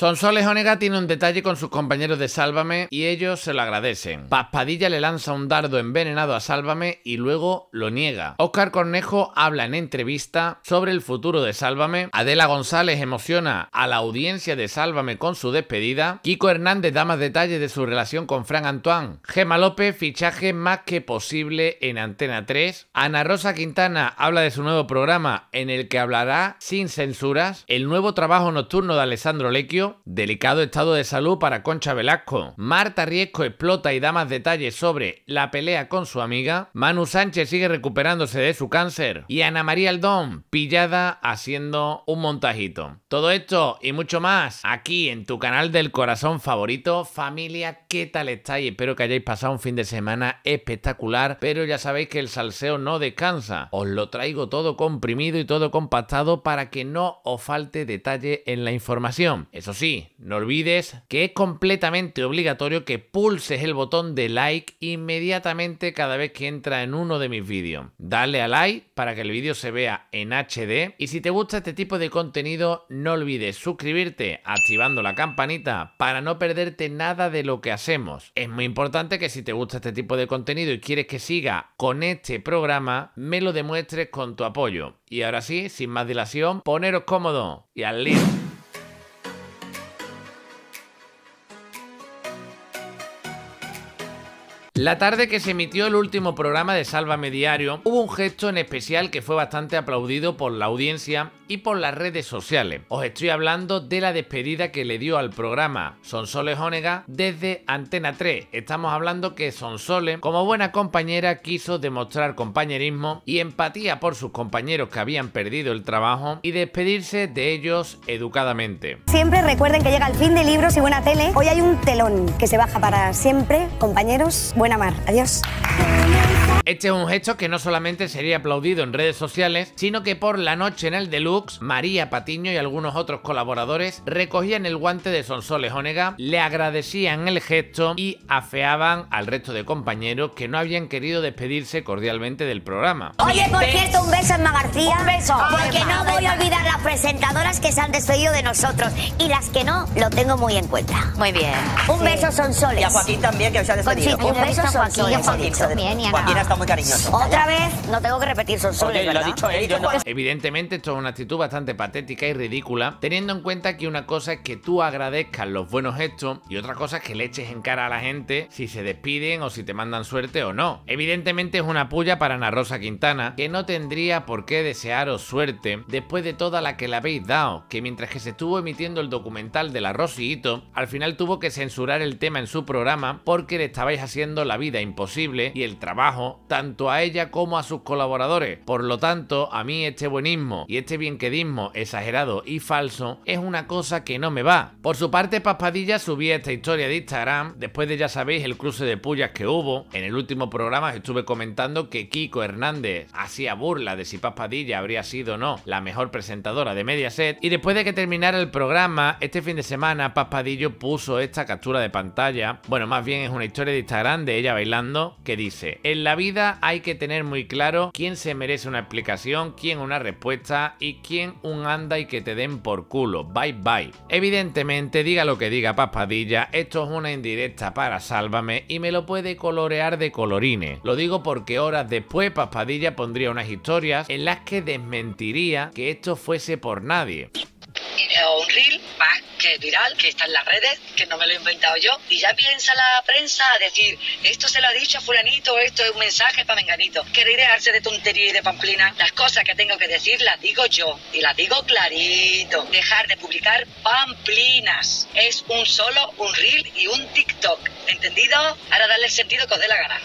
Sonsoles Onega tiene un detalle con sus compañeros de Sálvame y ellos se lo agradecen. Paspadilla le lanza un dardo envenenado a Sálvame y luego lo niega. Oscar Cornejo habla en entrevista sobre el futuro de Sálvame. Adela González emociona a la audiencia de Sálvame con su despedida. Kiko Hernández da más detalles de su relación con Fran Antoine. Gema López, fichaje más que posible en Antena 3. Ana Rosa Quintana habla de su nuevo programa en el que hablará sin censuras. El nuevo trabajo nocturno de Alessandro Lecchio delicado estado de salud para Concha Velasco, Marta Riesco explota y da más detalles sobre la pelea con su amiga, Manu Sánchez sigue recuperándose de su cáncer y Ana María Aldón pillada haciendo un montajito. Todo esto y mucho más aquí en tu canal del corazón favorito. Familia, ¿qué tal estáis? Espero que hayáis pasado un fin de semana espectacular, pero ya sabéis que el salseo no descansa. Os lo traigo todo comprimido y todo compactado para que no os falte detalle en la información. Eso sí, sí, no olvides que es completamente obligatorio que pulses el botón de like inmediatamente cada vez que entra en uno de mis vídeos. Dale a like para que el vídeo se vea en HD y si te gusta este tipo de contenido no olvides suscribirte activando la campanita para no perderte nada de lo que hacemos. Es muy importante que si te gusta este tipo de contenido y quieres que siga con este programa, me lo demuestres con tu apoyo. Y ahora sí, sin más dilación, poneros cómodos y al lío. La tarde que se emitió el último programa de Sálvame Diario, hubo un gesto en especial que fue bastante aplaudido por la audiencia y por las redes sociales. Os estoy hablando de la despedida que le dio al programa Sonsoles Jónega desde Antena 3. Estamos hablando que Sonsoles, como buena compañera, quiso demostrar compañerismo y empatía por sus compañeros que habían perdido el trabajo y despedirse de ellos educadamente. Siempre recuerden que llega el fin de libros y buena tele. Hoy hay un telón que se baja para siempre, compañeros buena mar. Adiós. Este es un gesto que no solamente sería aplaudido en redes sociales, sino que por la noche en el Deluxe, María Patiño y algunos otros colaboradores recogían el guante de Sonsoles Onega, le agradecían el gesto y afeaban al resto de compañeros que no habían querido despedirse cordialmente del programa. Oye, por cierto, un beso en García. Un beso. Porque no voy a olvidar las presentadoras que se han despedido de nosotros y las que no, lo tengo muy en cuenta. Muy bien. Un beso, Sonsoles. Y a Joaquín también, que os ha despedido. Conchita, un beso, Joaquín muy cariñoso. Otra vez, no tengo que repetir, son Evidentemente, esto es una actitud bastante patética y ridícula, teniendo en cuenta que una cosa es que tú agradezcas los buenos gestos y otra cosa es que le eches en cara a la gente si se despiden o si te mandan suerte o no. Evidentemente es una puya para Ana Rosa Quintana, que no tendría por qué desearos suerte después de toda la que le habéis dado, que mientras que se estuvo emitiendo el documental de la Rosito, al final tuvo que censurar el tema en su programa porque le estabais haciendo la vida imposible y el trabajo tanto a ella como a sus colaboradores. Por lo tanto, a mí este buenismo y este bienquedismo exagerado y falso es una cosa que no me va. Por su parte, Paspadilla subía esta historia de Instagram después de, ya sabéis, el cruce de pullas que hubo. En el último programa estuve comentando que Kiko Hernández hacía burla de si Paspadilla habría sido o no la mejor presentadora de Mediaset. Y después de que terminara el programa, este fin de semana Paspadillo puso esta captura de pantalla. Bueno, más bien es una historia de Instagram de ella bailando que dice, en la vida hay que tener muy claro quién se merece una explicación, quién una respuesta y quién un anda y que te den por culo. Bye bye. Evidentemente, diga lo que diga Paspadilla, esto es una indirecta para Sálvame y me lo puede colorear de colorines. Lo digo porque horas después Paspadilla pondría unas historias en las que desmentiría que esto fuese por nadie o un reel que es viral, que está en las redes, que no me lo he inventado yo, y ya piensa la prensa a decir, esto se lo ha dicho a fulanito, esto es un mensaje para menganito. quiere dejarse de tontería y de pamplina, las cosas que tengo que decir las digo yo, y las digo clarito. Dejar de publicar pamplinas, es un solo, un reel y un TikTok, ¿entendido? Ahora darle el sentido que os dé la gana.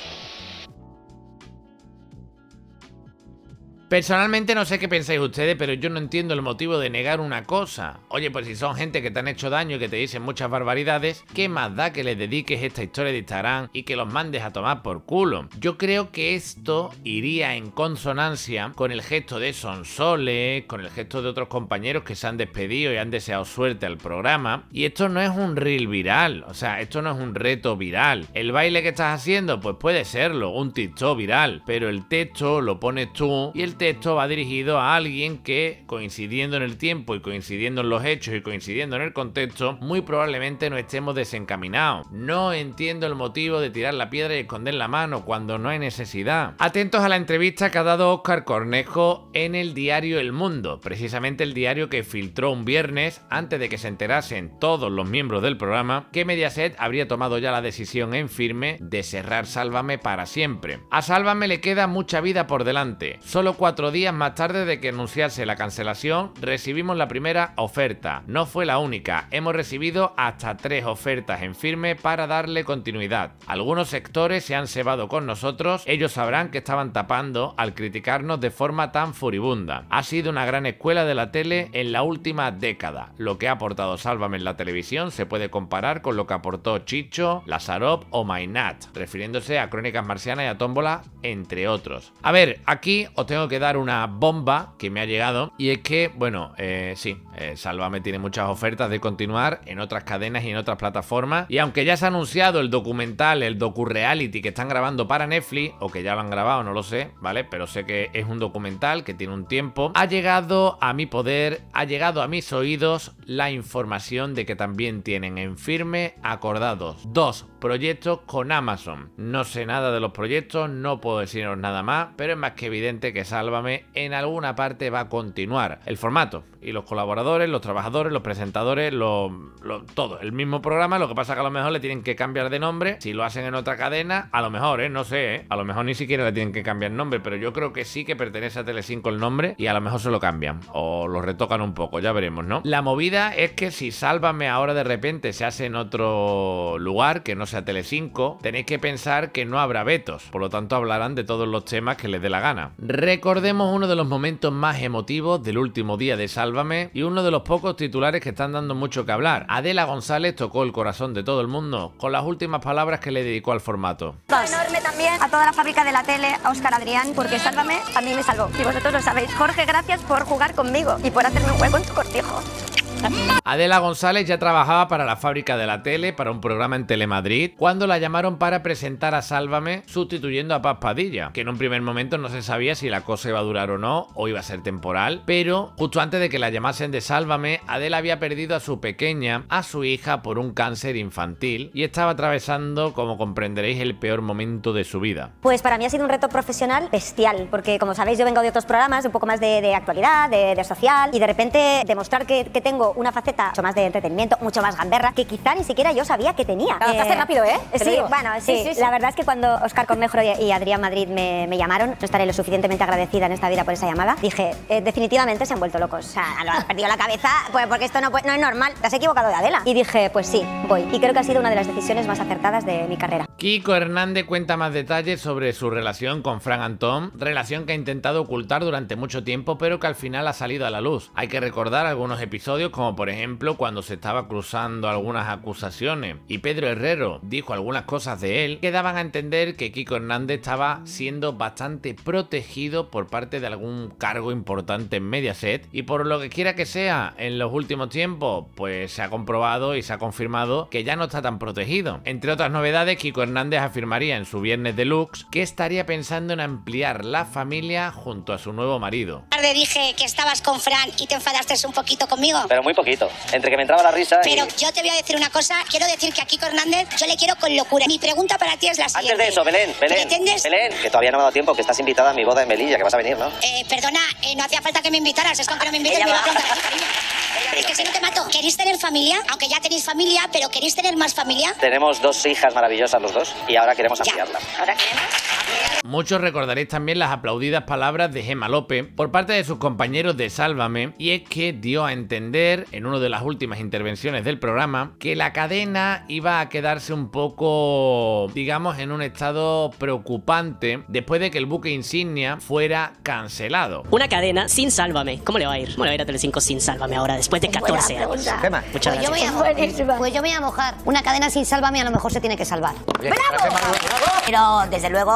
Personalmente no sé qué pensáis ustedes, pero yo no entiendo el motivo de negar una cosa. Oye, pues si son gente que te han hecho daño y que te dicen muchas barbaridades, ¿qué más da que les dediques esta historia de Instagram y que los mandes a tomar por culo? Yo creo que esto iría en consonancia con el gesto de Sonsoles, con el gesto de otros compañeros que se han despedido y han deseado suerte al programa. Y esto no es un reel viral, o sea, esto no es un reto viral. El baile que estás haciendo, pues puede serlo, un TikTok viral, pero el texto lo pones tú y el texto va dirigido a alguien que, coincidiendo en el tiempo y coincidiendo en los hechos y coincidiendo en el contexto, muy probablemente no estemos desencaminados. No entiendo el motivo de tirar la piedra y esconder la mano cuando no hay necesidad. Atentos a la entrevista que ha dado Oscar Cornejo en el diario El Mundo, precisamente el diario que filtró un viernes antes de que se enterasen todos los miembros del programa que Mediaset habría tomado ya la decisión en firme de cerrar Sálvame para siempre. A Sálvame le queda mucha vida por delante. Solo cuatro días más tarde de que anunciase la cancelación, recibimos la primera oferta. No fue la única, hemos recibido hasta tres ofertas en firme para darle continuidad. Algunos sectores se han cebado con nosotros, ellos sabrán que estaban tapando al criticarnos de forma tan furibunda. Ha sido una gran escuela de la tele en la última década. Lo que ha aportado Sálvame en la televisión se puede comparar con lo que aportó Chicho, Lazarov o Mainat, refiriéndose a Crónicas Marcianas y a Tómbola, entre otros. A ver, aquí os tengo que dar una bomba que me ha llegado. Y es que, bueno, eh, sí, eh, Sálvame tiene muchas ofertas de continuar en otras cadenas y en otras plataformas. Y aunque ya se ha anunciado el documental, el docu-reality que están grabando para Netflix, o que ya lo han grabado, no lo sé, ¿vale? Pero sé que es un documental que tiene un tiempo. Ha llegado a mi poder, ha llegado a mis oídos la información de que también tienen en firme acordados dos proyectos con Amazon. No sé nada de los proyectos, no puedo deciros nada más, pero es más que evidente que Sálvame en alguna parte va a continuar. El formato y los colaboradores, los trabajadores, los presentadores, lo todo. El mismo programa, lo que pasa es que a lo mejor le tienen que cambiar de nombre. Si lo hacen en otra cadena, a lo mejor, ¿eh? no sé, ¿eh? a lo mejor ni siquiera le tienen que cambiar nombre, pero yo creo que sí que pertenece a Telecinco el nombre y a lo mejor se lo cambian o lo retocan un poco, ya veremos, ¿no? La movida es que si Sálvame ahora de repente se hace en otro lugar que no se tele a Telecinco, tenéis que pensar que no habrá vetos, por lo tanto hablarán de todos los temas que les dé la gana. Recordemos uno de los momentos más emotivos del último día de Sálvame y uno de los pocos titulares que están dando mucho que hablar. Adela González tocó el corazón de todo el mundo con las últimas palabras que le dedicó al formato. Enorme también a toda la fábrica de la tele, a Oscar Adrián, porque Sálvame a mí me salvó. Y vosotros lo sabéis. Jorge, gracias por jugar conmigo y por hacerme un juego en tu cortijo. Adela González ya trabajaba para la fábrica de la tele, para un programa en Telemadrid, cuando la llamaron para presentar a Sálvame, sustituyendo a Paz Padilla, que en un primer momento no se sabía si la cosa iba a durar o no, o iba a ser temporal, pero justo antes de que la llamasen de Sálvame, Adela había perdido a su pequeña, a su hija, por un cáncer infantil, y estaba atravesando, como comprenderéis, el peor momento de su vida. Pues para mí ha sido un reto profesional bestial, porque como sabéis yo vengo de otros programas, un poco más de, actualidad, de, social, y de repente demostrar que tengo una faceta mucho más de entretenimiento, mucho más gamberra, que quizá ni siquiera yo sabía que tenía. Lo eh, rápido, ¿eh? Sí, bueno, sí, La verdad es que cuando Oscar Conmejor y Adrián Madrid me, llamaron, no estaré lo suficientemente agradecida en esta vida por esa llamada, dije, eh, definitivamente se han vuelto locos. O sea, lo has perdido la cabeza, pues, porque esto no, no es normal. Te has equivocado de Adela. Y dije, pues sí, voy. Y creo que ha sido una de las decisiones más acertadas de mi carrera. Kiko Hernández cuenta más detalles sobre su relación con Frank Antón, relación que ha intentado ocultar durante mucho tiempo, pero que al final ha salido a la luz. Hay que recordar algunos episodios como por ejemplo cuando se estaba cruzando algunas acusaciones y Pedro Herrero dijo algunas cosas de él que daban a entender que Kiko Hernández estaba siendo bastante protegido por parte de algún cargo importante en Mediaset y por lo que quiera que sea en los últimos tiempos pues se ha comprobado y se ha confirmado que ya no está tan protegido. Entre otras novedades Kiko Hernández afirmaría en su Viernes Deluxe que estaría pensando en ampliar la familia junto a su nuevo marido. Tarde dije que estabas con Fran y te enfadaste un poquito conmigo muy poquito. Entre que me entraba la risa. Pero yo te voy a decir una cosa. Quiero decir que aquí con Hernández yo le quiero con locura. Mi pregunta para ti es la siguiente. Antes de eso, Belén, Belén. Belén, que todavía no me ha dado tiempo, que estás invitada a mi boda en Melilla, que vas a venir, ¿no? Eh, perdona, eh, no hacía falta que me invitaras. Es con que no me invites, me iba a mi ti, es que si no te mato, ¿queréis tener familia? Aunque ya tenéis familia, pero ¿queréis tener más familia? Tenemos dos hijas maravillosas los dos y ahora queremos ampliarla. Muchos recordaréis también las aplaudidas palabras de Gemma López por parte de sus compañeros de Sálvame y es que dio a entender en una de las últimas intervenciones del programa que la cadena iba a quedarse un poco, digamos, en un estado preocupante después de que el buque insignia fuera cancelado. Una cadena sin Sálvame, ¿cómo le va a ir? Bueno, le a ir a Telecinco sin Sálvame ahora de después de 14 años. Muchas pues gracias. Yo pues yo me voy a mojar. Una cadena sin sálvame a lo mejor se tiene que salvar. ¡Bravo! Pero desde luego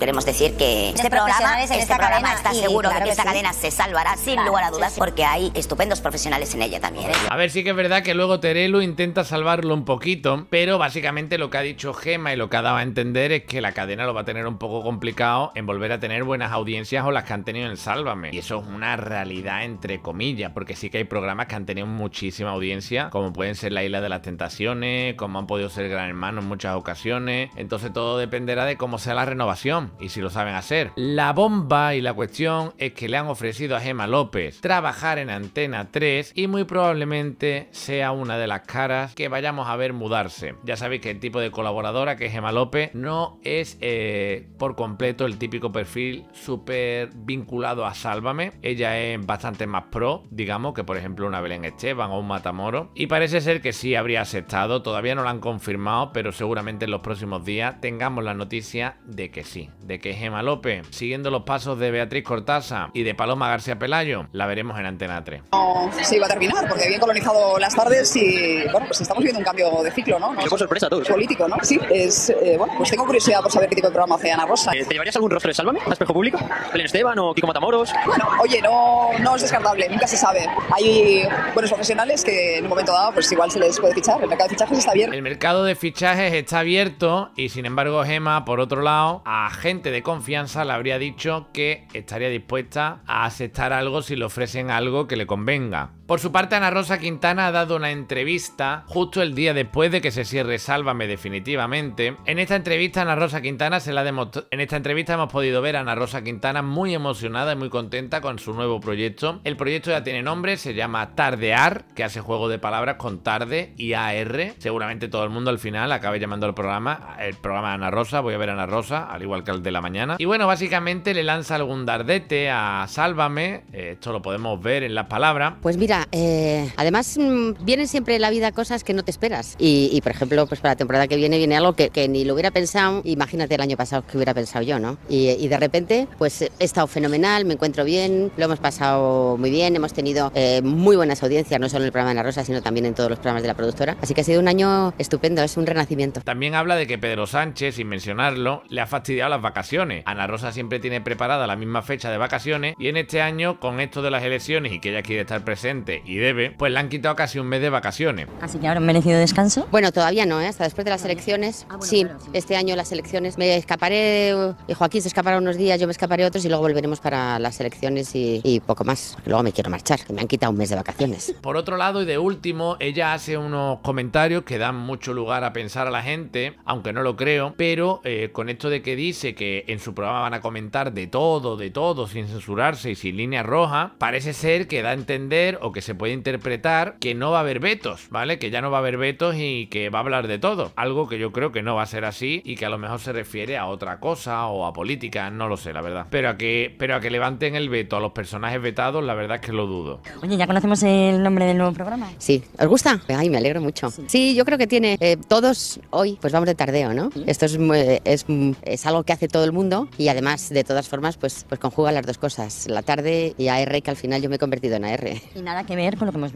queremos decir que este programa, este está seguro de que, esta cadena se salvará sin lugar a dudas porque hay estupendos profesionales en ella también. ¿eh? A ver, sí que es verdad que luego Terelu intenta salvarlo un poquito, pero básicamente lo que ha dicho Gema y lo que ha dado a entender es que la cadena lo va a tener un poco complicado en volver a tener buenas audiencias o las que han tenido en Sálvame. Y eso es una realidad entre comillas, porque sí que hay programas que han tenido muchísima audiencia, como pueden ser La Isla de las Tentaciones, como han podido ser Gran Hermano en muchas ocasiones. Entonces todo depende de cómo sea la renovación y si lo saben hacer. La bomba y la cuestión es que le han ofrecido a Gemma López trabajar en Antena 3 y muy probablemente sea una de las caras que vayamos a ver mudarse. Ya sabéis que el tipo de colaboradora que es Gemma López no es eh, por completo el típico perfil súper vinculado a Sálvame. Ella es bastante más pro, digamos, que por ejemplo una Belén Esteban o un Matamoro. Y parece ser que sí habría aceptado, todavía no lo han confirmado, pero seguramente en los próximos días tengamos la noticia de que sí, de que Gema López, siguiendo los pasos de Beatriz Cortázar y de Paloma García Pelayo, la veremos en Antena 3. No se iba a terminar, porque bien colonizado las tardes y, bueno, pues estamos viendo un cambio de ciclo, ¿no? Qué sorpresa tú. Político, ¿no? Sí, es, eh, bueno, pues tengo curiosidad por saber qué tipo de programa hace Ana Rosa. Eh, ¿Te llevarías algún rostro de Sálvame a espejo público? ¿Belén Esteban o Kiko Matamoros? Bueno, oye, no, no es descartable, nunca se sabe. Hay buenos profesionales que en un momento dado, pues igual se les puede fichar. El mercado de fichajes está abierto. El mercado de fichajes está abierto y, sin embargo, Gema por otro lado, a gente de confianza le habría dicho que estaría dispuesta a aceptar algo si le ofrecen algo que le convenga. Por su parte, Ana Rosa Quintana ha dado una entrevista justo el día después de que se cierre Sálvame definitivamente. En esta entrevista, Ana Rosa Quintana se la En esta entrevista hemos podido ver a Ana Rosa Quintana muy emocionada y muy contenta con su nuevo proyecto. El proyecto ya tiene nombre, se llama Tardear, que hace juego de palabras con tarde y AR. Seguramente todo el mundo al final acabe llamando al programa el programa Ana Rosa. Voy a ver a Ana Rosa, al igual que el de la mañana. Y bueno, básicamente le lanza algún dardete a Sálvame. Eh, esto lo podemos ver en las palabras. Pues mira, eh, además mm, vienen siempre en la vida cosas que no te esperas. Y, por ejemplo, pues para la temporada que viene viene algo que, ni lo hubiera pensado, imagínate el año pasado que hubiera pensado yo, ¿no? Y, de repente, pues he estado fenomenal, me encuentro bien, lo hemos pasado muy bien, hemos tenido eh, muy buenas audiencias, no solo en el programa de Ana Rosa, sino también en todos los programas de la productora. Así que ha sido un año estupendo, es un renacimiento. También habla de que Pedro Sánchez, sin mencionarlo, le ha fastidiado las vacaciones. Ana Rosa siempre tiene preparada la misma fecha de vacaciones y en este año, con esto de las elecciones y que ella quiere estar presente, y debe, pues le han quitado casi un mes de vacaciones. Así que habrán merecido descanso. Bueno, todavía no, ¿eh? hasta después de las ah, elecciones. Ah, sí, este año las elecciones. Me escaparé, y eh, Joaquín se escapará unos días, yo me escaparé otros y luego volveremos para las elecciones y, poco más. luego me quiero marchar, que me han quitado un mes de vacaciones. Por otro lado y de último, ella hace unos comentarios que dan mucho lugar a pensar a la gente, aunque no lo creo, pero eh, con esto de que dice que en su programa van a comentar de todo, de todo, sin censurarse y sin línea roja, parece ser que da a entender o que que se puede interpretar que no va a haber vetos, ¿vale? Que ya no va a haber vetos y que va a hablar de todo. Algo que yo creo que no va a ser así y que a lo mejor se refiere a otra cosa o a política, no lo sé, la verdad. Pero a que, pero a que levanten el veto a los personajes vetados, la verdad es que lo dudo. Oye, ¿ya conocemos el nombre del nuevo programa? Sí. ¿Os gusta? Ay, me alegro mucho. Sí, yo creo que tiene eh, todos hoy, pues vamos de tardeo, ¿no? Esto es, eh, es, mm, es, algo que hace todo el mundo y además, de todas formas, pues, pues conjuga las dos cosas, la tarde y AR, que al final yo me he convertido en AR. Y nada,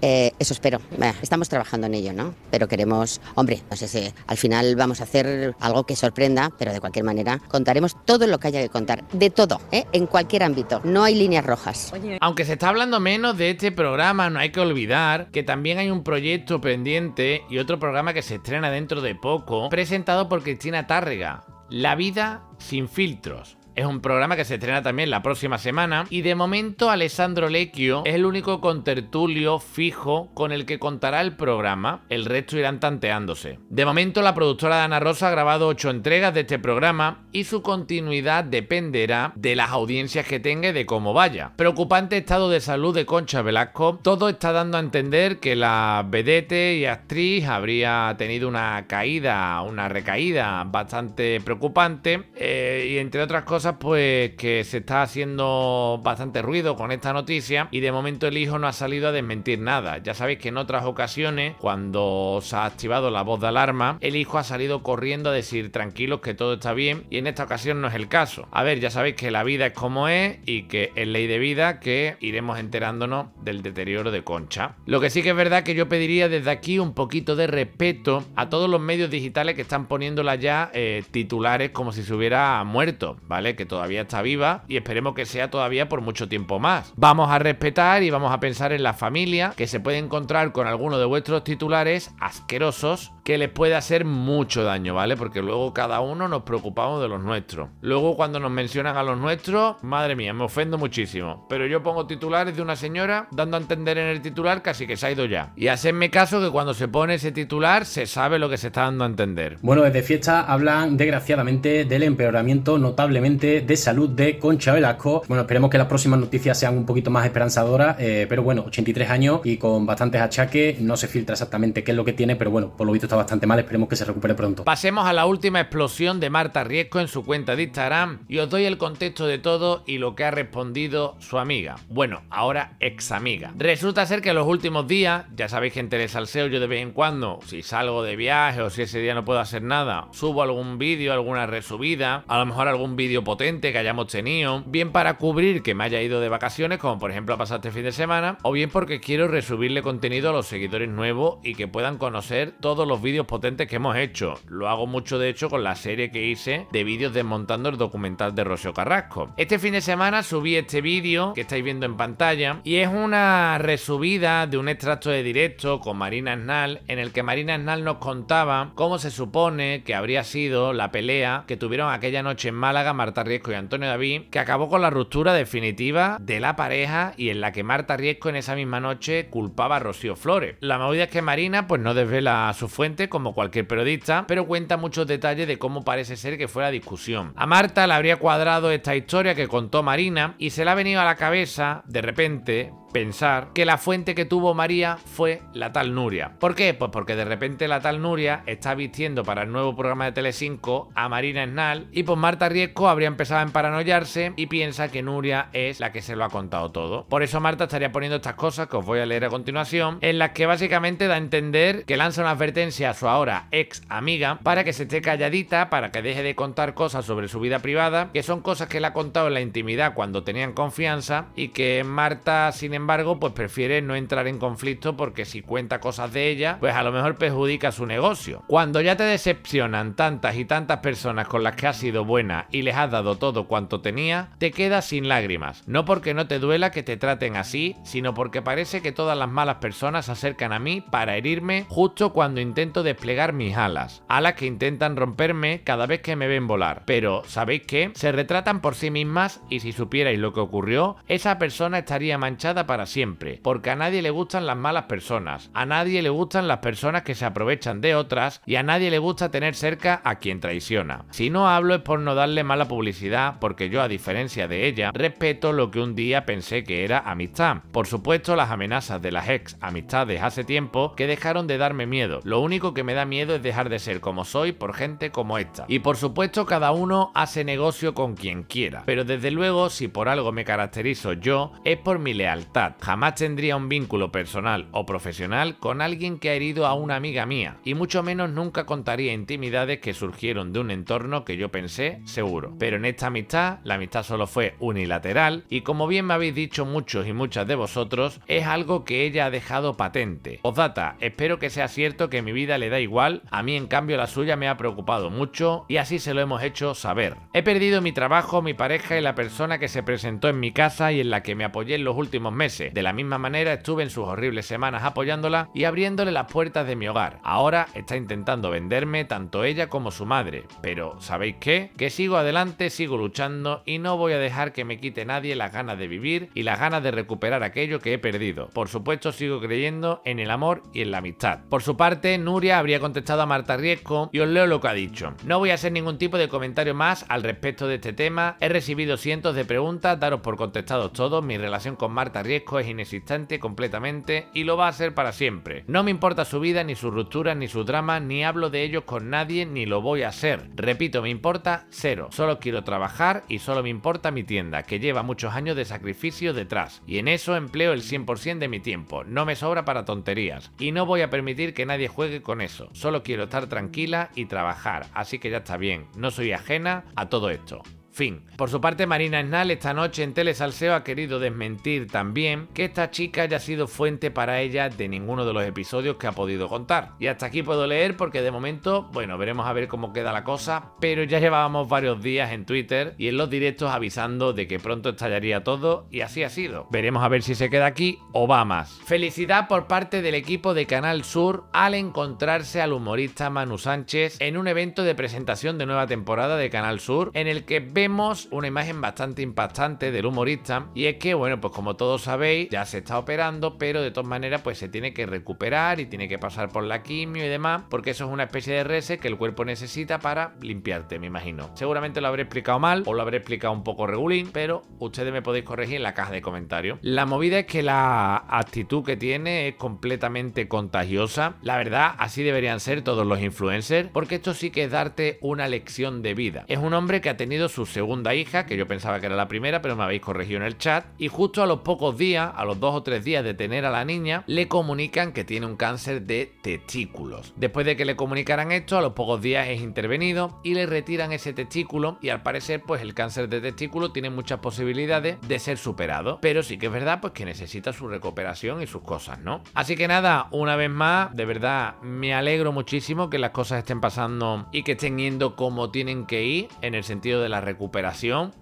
eh, eso espero. Estamos trabajando en ello, ¿no? Pero queremos, hombre, no sé si al final vamos a hacer algo que sorprenda, pero de cualquier manera contaremos todo lo que haya que contar, de todo, ¿eh? en cualquier ámbito. No hay líneas rojas. Aunque se está hablando menos de este programa, no hay que olvidar que también hay un proyecto pendiente y otro programa que se estrena dentro de poco, presentado por Cristina Tárrega, La vida sin filtros es un programa que se estrena también la próxima semana y de momento Alessandro Lecchio es el único contertulio fijo con el que contará el programa, el resto irán tanteándose. De momento la productora Ana Rosa ha grabado ocho entregas de este programa y su continuidad dependerá de las audiencias que tenga y de cómo vaya. Preocupante estado de salud de Concha Velasco, todo está dando a entender que la vedete y actriz habría tenido una caída, una recaída bastante preocupante eh, y entre otras cosas pues que se está haciendo bastante ruido con esta noticia y de momento el hijo no ha salido a desmentir nada. Ya sabéis que en otras ocasiones, cuando se ha activado la voz de alarma, el hijo ha salido corriendo a decir tranquilos que todo está bien y en esta ocasión no es el caso. A ver, ya sabéis que la vida es como es y que es ley de vida que iremos enterándonos del deterioro de Concha. Lo que sí que es verdad que yo pediría desde aquí un poquito de respeto a todos los medios digitales que están poniéndola ya eh, titulares como si se hubiera muerto, ¿vale? que todavía está viva y esperemos que sea todavía por mucho tiempo más. Vamos a respetar y vamos a pensar en la familia que se puede encontrar con algunos de vuestros titulares asquerosos que les puede hacer mucho daño, ¿vale? Porque luego cada uno nos preocupamos de los nuestros. Luego cuando nos mencionan a los nuestros, madre mía, me ofendo muchísimo. Pero yo pongo titulares de una señora dando a entender en el titular casi que se ha ido ya. Y hacedme caso que cuando se pone ese titular se sabe lo que se está dando a entender. Bueno, desde fiesta hablan desgraciadamente del empeoramiento notablemente de salud de Concha Velasco. Bueno, esperemos que las próximas noticias sean un poquito más esperanzadoras, eh, pero bueno, 83 años y con bastantes achaques, no se filtra exactamente qué es lo que tiene, pero bueno, por lo visto está bastante mal, esperemos que se recupere pronto. Pasemos a la última explosión de Marta Riesco en su cuenta de Instagram y os doy el contexto de todo y lo que ha respondido su amiga. Bueno, ahora ex amiga. Resulta ser que en los últimos días, ya sabéis que interesa el salseo yo de vez en cuando, si salgo de viaje o si ese día no puedo hacer nada, subo algún vídeo, alguna resubida, a lo mejor algún vídeo que hayamos tenido, bien para cubrir que me haya ido de vacaciones, como por ejemplo a pasar este fin de semana, o bien porque quiero resubirle contenido a los seguidores nuevos y que puedan conocer todos los vídeos potentes que hemos hecho. Lo hago mucho de hecho con la serie que hice de vídeos desmontando el documental de Rocío Carrasco. Este fin de semana subí este vídeo que estáis viendo en pantalla y es una resubida de un extracto de directo con Marina Arnal en el que Marina Snal nos contaba cómo se supone que habría sido la pelea que tuvieron aquella noche en Málaga Marta Riesco y Antonio David, que acabó con la ruptura definitiva de la pareja y en la que Marta Riesco en esa misma noche culpaba a Rocío Flores. La movida es que Marina pues no desvela a su fuente como cualquier periodista, pero cuenta muchos detalles de cómo parece ser que fue la discusión. A Marta le habría cuadrado esta historia que contó Marina y se la ha venido a la cabeza de repente pensar que la fuente que tuvo María fue la tal Nuria. ¿Por qué? Pues porque de repente la tal Nuria está vistiendo para el nuevo programa de Telecinco a Marina Esnal y pues Marta Riesco habría empezado a emparanoyarse y piensa que Nuria es la que se lo ha contado todo. Por eso Marta estaría poniendo estas cosas que os voy a leer a continuación, en las que básicamente da a entender que lanza una advertencia a su ahora ex amiga para que se esté calladita, para que deje de contar cosas sobre su vida privada, que son cosas que le ha contado en la intimidad cuando tenían confianza y que Marta, sin embargo, embargo, pues prefiere no entrar en conflicto porque si cuenta cosas de ella, pues a lo mejor perjudica su negocio. Cuando ya te decepcionan tantas y tantas personas con las que has sido buena y les has dado todo cuanto tenía, te quedas sin lágrimas. No porque no te duela que te traten así, sino porque parece que todas las malas personas se acercan a mí para herirme justo cuando intento desplegar mis alas. Alas que intentan romperme cada vez que me ven volar. Pero, ¿sabéis qué? Se retratan por sí mismas y si supierais lo que ocurrió, esa persona estaría manchada siempre, porque a nadie le gustan las malas personas, a nadie le gustan las personas que se aprovechan de otras y a nadie le gusta tener cerca a quien traiciona. Si no hablo es por no darle mala publicidad, porque yo a diferencia de ella, respeto lo que un día pensé que era amistad. Por supuesto las amenazas de las ex amistades hace tiempo que dejaron de darme miedo. Lo único que me da miedo es dejar de ser como soy por gente como esta. Y por supuesto cada uno hace negocio con quien quiera, pero desde luego si por algo me caracterizo yo es por mi lealtad Jamás tendría un vínculo personal o profesional con alguien que ha herido a una amiga mía, y mucho menos nunca contaría intimidades que surgieron de un entorno que yo pensé seguro. Pero en esta amistad, la amistad solo fue unilateral, y como bien me habéis dicho muchos y muchas de vosotros, es algo que ella ha dejado patente. Os data, espero que sea cierto que mi vida le da igual, a mí en cambio la suya me ha preocupado mucho, y así se lo hemos hecho saber. He perdido mi trabajo, mi pareja y la persona que se presentó en mi casa y en la que me apoyé en los últimos meses de la misma manera estuve en sus horribles semanas apoyándola y abriéndole las puertas de mi hogar. Ahora está intentando venderme tanto ella como su madre. Pero ¿sabéis qué? Que sigo adelante, sigo luchando y no voy a dejar que me quite nadie las ganas de vivir y las ganas de recuperar aquello que he perdido. Por supuesto sigo creyendo en el amor y en la amistad. Por su parte, Nuria habría contestado a Marta Riesco y os leo lo que ha dicho. No voy a hacer ningún tipo de comentario más al respecto de este tema. He recibido cientos de preguntas, daros por contestados todos. Mi relación con Marta Riesco es inexistente completamente y lo va a ser para siempre. No me importa su vida, ni sus rupturas, ni su drama, ni hablo de ellos con nadie, ni lo voy a hacer. Repito, me importa cero. Solo quiero trabajar y solo me importa mi tienda, que lleva muchos años de sacrificio detrás. Y en eso empleo el 100% de mi tiempo. No me sobra para tonterías. Y no voy a permitir que nadie juegue con eso. Solo quiero estar tranquila y trabajar. Así que ya está bien. No soy ajena a todo esto. Fin. Por su parte, Marina Esnal esta noche en Telesalseo ha querido desmentir también que esta chica haya sido fuente para ella de ninguno de los episodios que ha podido contar. Y hasta aquí puedo leer porque de momento, bueno, veremos a ver cómo queda la cosa, pero ya llevábamos varios días en Twitter y en los directos avisando de que pronto estallaría todo y así ha sido. Veremos a ver si se queda aquí o va más. Felicidad por parte del equipo de Canal Sur al encontrarse al humorista Manu Sánchez en un evento de presentación de nueva temporada de Canal Sur en el que tenemos una imagen bastante impactante del humorista y es que, bueno, pues como todos sabéis, ya se está operando, pero de todas maneras pues se tiene que recuperar y tiene que pasar por la quimio y demás, porque eso es una especie de reset que el cuerpo necesita para limpiarte, me imagino. Seguramente lo habré explicado mal o lo habré explicado un poco regulín, pero ustedes me podéis corregir en la caja de comentarios. La movida es que la actitud que tiene es completamente contagiosa. La verdad, así deberían ser todos los influencers, porque esto sí que es darte una lección de vida. Es un hombre que ha tenido sus segunda hija, que yo pensaba que era la primera, pero me habéis corregido en el chat. Y justo a los pocos días, a los dos o tres días de tener a la niña, le comunican que tiene un cáncer de testículos. Después de que le comunicaran esto, a los pocos días es intervenido y le retiran ese testículo y al parecer pues el cáncer de testículo tiene muchas posibilidades de ser superado. Pero sí que es verdad pues que necesita su recuperación y sus cosas, ¿no? Así que nada, una vez más, de verdad me alegro muchísimo que las cosas estén pasando y que estén yendo como tienen que ir en el sentido de la recuperación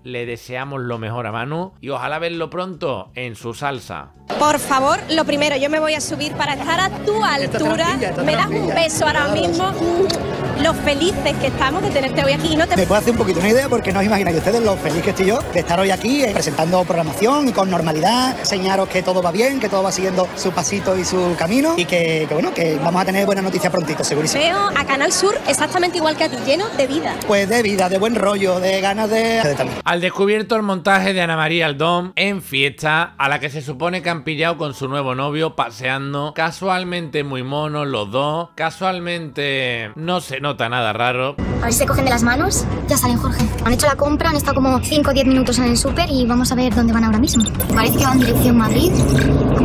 le deseamos lo mejor a Manu y ojalá verlo pronto en su salsa. Por favor, lo primero, yo me voy a subir para estar a tu altura. Me das un beso ahora mismo. Los felices que estamos de tenerte hoy aquí. no te... ¿Me puedo hacer un poquito una idea? Porque no os imagináis ustedes lo felices que estoy yo de estar hoy aquí eh, presentando programación y con normalidad, enseñaros que todo va bien, que todo va siguiendo su pasito y su camino y que, bueno, que vamos a tener buena noticia prontito, segurísimo. Veo a Canal Sur exactamente igual que a ti, lleno de vida. Pues de vida, de buen rollo, de ganas de... Al descubierto el montaje de Ana María Aldón en fiesta, a la que se supone que han pillado con su nuevo novio paseando, casualmente muy monos los dos, casualmente, no sé, no nota nada raro. A ver si se cogen de las manos. Ya salen, Jorge. Han hecho la compra, han estado como 5 o 10 minutos en el súper y vamos a ver dónde van ahora mismo. Parece que van dirección Madrid.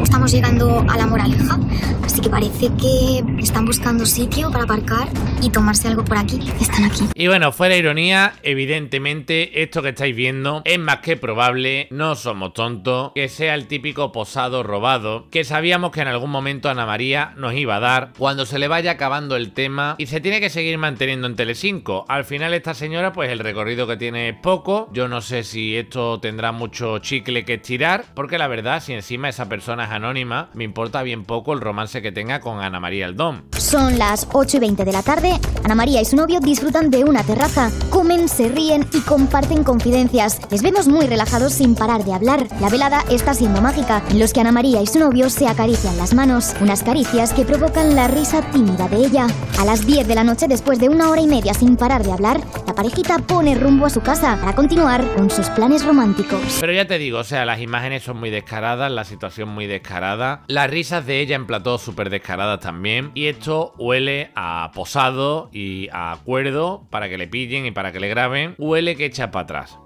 Estamos llegando a La Moraleja, así que parece que están buscando sitio para aparcar y tomarse algo por aquí. Están aquí. Y bueno, fuera ironía, evidentemente esto que estáis viendo es más que probable, no somos tontos, que sea el típico posado robado que sabíamos que en algún momento Ana María nos iba a dar cuando se le vaya acabando el tema y se tiene que seguir manteniendo en Telecinco. Al final esta señora, pues el recorrido que tiene es poco. Yo no sé si esto tendrá mucho chicle que estirar, porque la verdad, si encima esa persona es anónima, me importa bien poco el romance que tenga con Ana María Aldón. Son las 8 y 20 de la tarde. Ana María y su novio disfrutan de una terraza, comen, se ríen y comparten confidencias. Les vemos muy relajados sin parar de hablar. La velada está siendo mágica, en los que Ana María y su novio se acarician las manos, unas caricias que provocan la risa tímida de ella. A las 10 de la noche de Después de una hora y media sin parar de hablar, la parejita pone rumbo a su casa para continuar con sus planes románticos. Pero ya te digo, o sea, las imágenes son muy descaradas, la situación muy descarada, las risas de ella en plató súper descaradas también, y esto huele a posado y a acuerdo para que le pillen y para que le graben, huele que echa para atrás.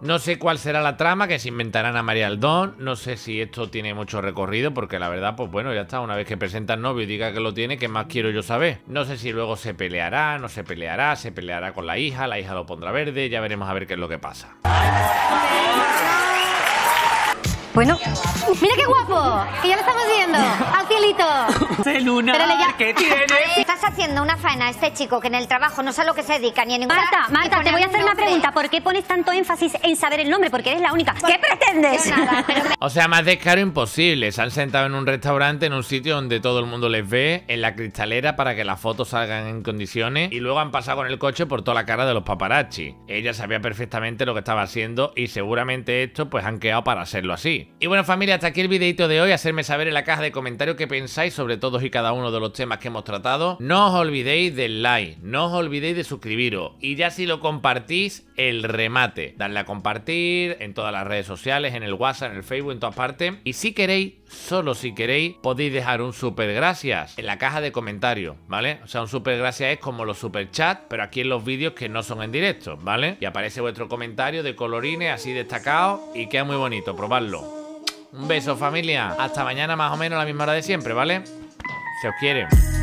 No sé cuál será la trama que se inventarán a María Aldón, no sé si esto tiene mucho recorrido, porque la verdad, pues bueno, ya está, una vez que presenta al novio y diga que lo tiene, ¿qué más quiero yo saber? No sé si luego se peleará, no se peleará, se peleará con la hija, la hija lo pondrá verde, ya veremos a ver qué es lo que pasa. Bueno, mira qué guapo, que ya lo estamos viendo, al cielito. Celular, ¿qué Estás haciendo una faena a este chico que en el trabajo no sabe lo que se dedica ni en ningún Marta, Marta, te voy a hacer una pregunta. ¿Por qué pones tanto énfasis en saber el nombre? Porque eres la única. ¿Qué pretendes? O sea, más descaro imposible. Se han sentado en un restaurante, en un sitio donde todo el mundo les ve, en la cristalera para que las fotos salgan en condiciones y luego han pasado con el coche por toda la cara de los paparazzi. Ella sabía perfectamente lo que estaba haciendo y seguramente esto pues han quedado para hacerlo así. Y bueno familia, hasta aquí el videito de hoy. Hacerme saber en la caja de comentarios qué pensáis sobre todos y cada uno de los temas que hemos tratado, no os olvidéis del like, no os olvidéis de suscribiros y ya si lo compartís, el remate. Darle a compartir en todas las redes sociales, en el WhatsApp, en el Facebook, en todas partes. Y si queréis, solo si queréis, podéis dejar un super gracias en la caja de comentarios, ¿vale? O sea, un super gracias es como los super chat, pero aquí en los vídeos que no son en directo, ¿vale? Y aparece vuestro comentario de colorines así destacado y queda muy bonito, probadlo. Un beso familia, hasta mañana más o menos a la misma hora de siempre, ¿vale? lo quieren.